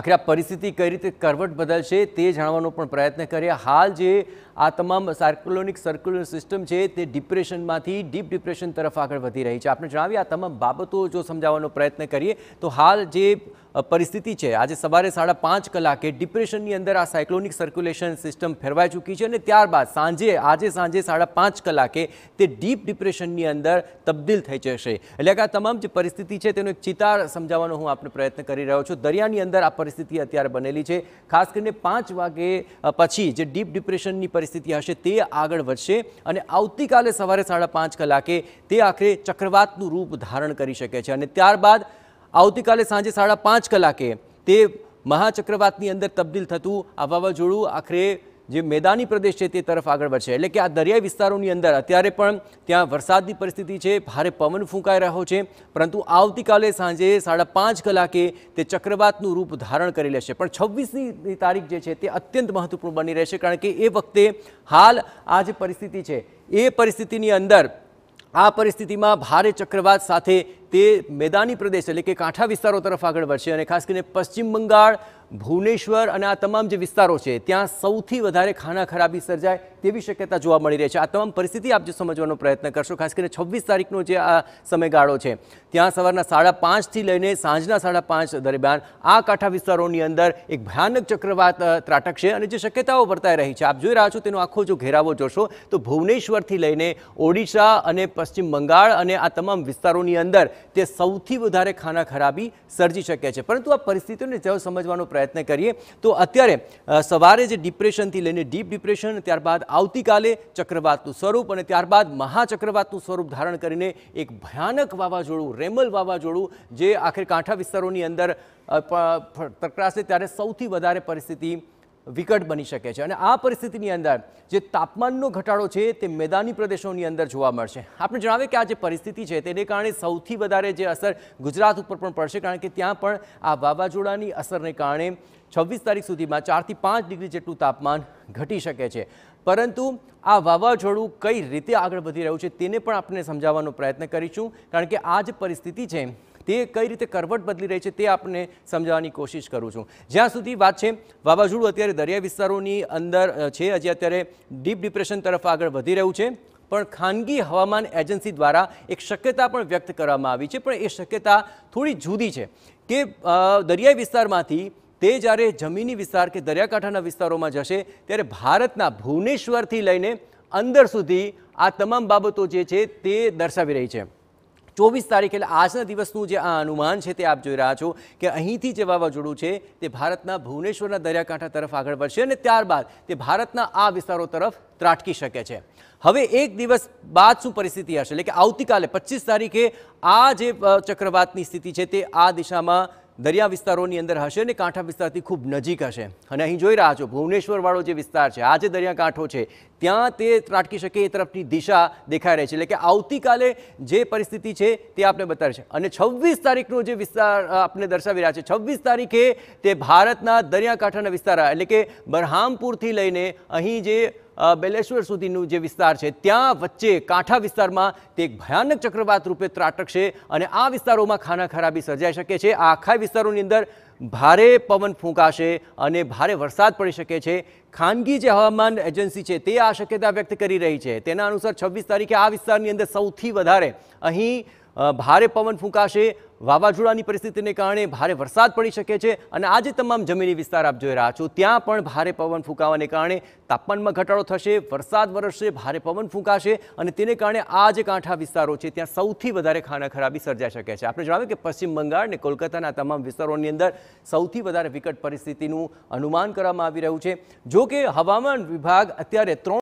આખરે આ પરિસ્થિતિ કઈ રીતે કરવટ બદલશે તે જાણવાનો પણ પ્રયત્ન કરીએ હાલ જે આ તમામ સાર્કોલોનિક સર્ક્યુલર સિસ્ટમ છે તે ડિપ્રેશનમાંથી ડીપ ડિપ્રેશન તરફ આગળ વધી રહી છે આપણે જણાવીએ આ તમામ બાબતો જો સમજાવવાનો પ્રયત્ન કરીએ તો હાલ જે પરિસ્થિતિ છે આજે સવારે સાડા પાંચ કલાકે ડિપ્રેશનની અંદર આ સાયક્લોનિક સર્ક્યુલેશન સિસ્ટમ ફેરવાઈ ચૂકી છે અને ત્યારબાદ સાંજે આજે સાંજે સાડા પાંચ કલાકે તે ડીપ ડિપ્રેશનની અંદર તબદીલ થઈ જશે એટલે કે આ તમામ જે પરિસ્થિતિ છે તેનો એક ચિતાર સમજાવવાનો હું આપણે પ્રયત્ન કરી રહ્યો છું દરિયાની અંદર આ પરિસ્થિતિ અત્યારે બનેલી છે ખાસ કરીને પાંચ વાગે પછી જે ડીપ ડિપ્રેશનની પરિસ્થિતિ હશે તે આગળ વધશે અને આવતીકાલે સવારે સાડા પાંચ કલાકે તે આખરે ચક્રવાતનું રૂપ ધારણ કરી શકે છે અને ત્યારબાદ આવતીકાલે સાંજે સાડા પાંચ કલાકે તે મહાચક્રવાતની અંદર તબદીલ થતું આ વાવાઝોડું આખરે જે મેદાની પ્રદેશ છે તે તરફ આગળ વધશે એટલે કે આ દરિયાઈ વિસ્તારોની અંદર અત્યારે પણ ત્યાં વરસાદની પરિસ્થિતિ છે ભારે પવન ફૂંકાઈ રહ્યો છે પરંતુ આવતીકાલે સાંજે સાડા પાંચ કલાકે તે ચક્રવાતનું રૂપ ધારણ કરી લેશે પણ છવ્વીસની તારીખ જે છે તે અત્યંત મહત્વપૂર્ણ બની રહેશે કારણ કે એ વખતે હાલ આ જે પરિસ્થિતિ છે એ પરિસ્થિતિની અંદર આ પરિસ્થિતિમાં ભારે ચક્રવાત સાથે તે મેદાની પ્રદેશ એટલે કે કાંઠા વિસ્તારો તરફ આગળ વધશે અને ખાસ કરીને પશ્ચિમ બંગાળ ભુવનેશ્વર અને આ તમામ જે વિસ્તારો છે ત્યાં સૌથી વધારે ખાના ખરાબી સર્જાય તેવી શક્યતા જોવા મળી રહી છે આ તમામ પરિસ્થિતિ આપ જે સમજવાનો પ્રયત્ન કરશો ખાસ કરીને છવ્વીસ તારીખનો જે આ સમયગાળો છે ત્યાં સવારના સાડા પાંચથી લઈને સાંજના સાડા પાંચ દરમિયાન આ કાંઠા વિસ્તારોની અંદર એક ભયાનક ચક્રવાત ત્રાટકશે અને જે શક્યતાઓ વર્તાઈ રહી છે આપ જોઈ રહ્યા છો તેનો આખો જો ઘેરાવો જોશો તો ભુવનેશ્વરથી લઈને ઓડિશા અને પશ્ચિમ બંગાળ અને આ તમામ વિસ્તારોની અંદર તે સૌથી વધારે ખાના ખરાબી સર્જી શકે છે પરંતુ આ પરિસ્થિતિઓને જો સમજવાનો પ્રયત્ન પ્રયત્ન કરીએ તો અત્યારે સવારે જે ડિપ્રેશનથી લઈને ડીપ ડિપ્રેશન ત્યારબાદ આવતીકાલે ચક્રવાતનું સ્વરૂપ અને ત્યારબાદ મહાચક્રવાતનું સ્વરૂપ ધારણ કરીને એક ભયાનક વાવાઝોડું રેમલ વાવાઝોડું જે આખરે કાંઠા વિસ્તારોની અંદર ટકરાશે ત્યારે સૌથી વધારે પરિસ્થિતિ વિકટ બની શકે છે અને આ પરિસ્થિતિની અંદર જે તાપમાનનો ઘટાડો છે તે મેદાની પ્રદેશોની અંદર જોવા મળશે આપણે જણાવે કે આ જે પરિસ્થિતિ છે તેને કારણે સૌથી વધારે જે અસર ગુજરાત ઉપર પણ પડશે કારણ કે ત્યાં પણ આ વાવાઝોડાની અસરને કારણે છવ્વીસ તારીખ સુધીમાં ચારથી પાંચ ડિગ્રી જેટલું તાપમાન ઘટી શકે છે પરંતુ આ વાવાઝોડું કઈ રીતે આગળ વધી રહ્યું છે તેને પણ આપણે સમજાવવાનો પ્રયત્ન કરીશું કારણ કે આ જે પરિસ્થિતિ છે તે કઈ રીતે કરવટ બદલી રહી છે તે આપને સમજાવવાની કોશિશ કરું છું જ્યાં સુધી વાત છે વાવાઝોડું અત્યારે દરિયા વિસ્તારોની અંદર છે હજી અત્યારે ડીપ ડિપ્રેશન તરફ આગળ વધી રહ્યું છે પણ ખાનગી હવામાન એજન્સી દ્વારા એક શક્યતા પણ વ્યક્ત કરવામાં આવી છે પણ એ શક્યતા થોડી જુદી છે કે દરિયાઈ વિસ્તારમાંથી તે જ્યારે જમીની વિસ્તાર કે દરિયાકાંઠાના વિસ્તારોમાં જશે ત્યારે ભારતના ભુવનેશ્વરથી લઈને અંદર સુધી આ તમામ બાબતો જે છે તે દર્શાવી રહી છે ચોવીસ તારીખ એટલે આજના દિવસનું જે આ અનુમાન છે તે આપ જોઈ રહ્યા છો કે અહીંથી જે વાવાઝોડું છે તે ભારતના ભુવનેશ્વરના દરિયાકાંઠા તરફ આગળ વધશે અને ત્યારબાદ તે ભારતના આ વિસ્તારો તરફ ત્રાટકી શકે છે હવે એક દિવસ બાદ શું પરિસ્થિતિ હશે એટલે કે આવતીકાલે પચીસ તારીખે આ જે ચક્રવાતની સ્થિતિ છે તે આ દિશામાં દરિયા વિસ્તારોની અંદર હશે અને કાંઠા વિસ્તારથી ખૂબ નજીક હશે અને અહીં જોઈ રહ્યા છો ભુવનેશ્વરવાળો જે વિસ્તાર છે આ જે દરિયાકાંઠો છે ત્યાં તે ત્રાટકી શકે એ તરફની દિશા દેખાઈ રહી છે એટલે કે આવતીકાલે જે પરિસ્થિતિ છે તે આપણે બતાવે છે અને છવ્વીસ તારીખનો જે વિસ્તાર આપણે દર્શાવી રહ્યા છે છવ્વીસ તારીખે તે ભારતના દરિયાકાંઠાના વિસ્તાર એટલે કે બરહામપુરથી લઈને અહીં જે બેલેશ્વર સુધીનું જે વિસ્તાર છે ત્યાં વચ્ચે કાંઠા વિસ્તારમાં તે એક ભયાનક ચક્રવાત રૂપે ત્રાટકશે અને આ વિસ્તારોમાં ખાના ખરાબી સર્જાઈ શકે છે આખા વિસ્તારોની અંદર ભારે પવન ફૂંકાશે અને ભારે વરસાદ પડી શકે છે ખાનગી જે હવામાન એજન્સી છે તે આ શક્યતા વ્યક્ત કરી રહી છે તેના અનુસાર છવ્વીસ તારીખે આ વિસ્તારની અંદર સૌથી વધારે અહીં ભારે પવન ફૂંકાશે વાવાઝોડાની પરિસ્થિતિને કારણે ભારે વરસાદ પડી શકે છે અને આજે તમામ જમીની વિસ્તાર આપ જોઈ રહ્યા છો ત્યાં પણ ભારે પવન ફૂંકાવાને કારણે તાપમાનમાં ઘટાડો થશે વરસાદ વરસશે ભારે પવન ફૂંકાશે અને તેને કારણે આ જે કાંઠા વિસ્તારો છે ત્યાં સૌથી વધારે ખાના ખરાબી સર્જાઈ શકે છે આપણે જણાવ્યું કે પશ્ચિમ બંગાળ અને કોલકાતાના તમામ વિસ્તારોની અંદર સૌથી વધારે વિકટ પરિસ્થિતિનું અનુમાન કરવામાં આવી રહ્યું છે જો કે હવામાન વિભાગ અત્યારે ત્રણ